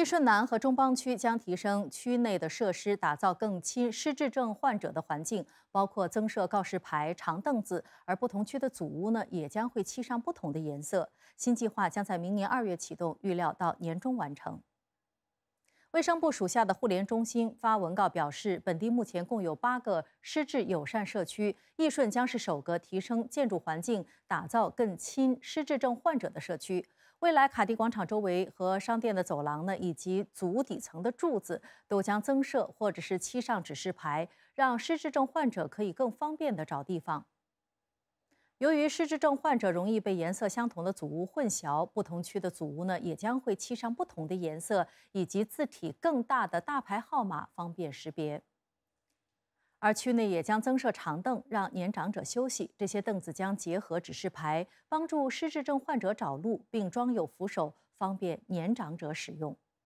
利顺南和中邦区将提升区内的设施，打造更亲失智症患者的环境，包括增设告示牌、长凳子。而不同区的祖屋呢，也将会漆上不同的颜色。新计划将在明年二月启动，预料到年终完成。卫生部属下的互联中心发文告表示，本地目前共有八个失智友善社区，益顺将是首个提升建筑环境、打造更亲失智症患者的社区。未来，卡迪广场周围和商店的走廊呢，以及足底层的柱子都将增设或者是漆上指示牌，让失智症患者可以更方便地找地方。由于失智症患者容易被颜色相同的组屋混淆，不同区的组屋呢也将会漆上不同的颜色，以及字体更大的大牌号码，方便识别。而区内也将增设长凳，让年长者休息。这些凳子将结合指示牌，帮助失智症患者找路，并装有扶手，方便年长者使用。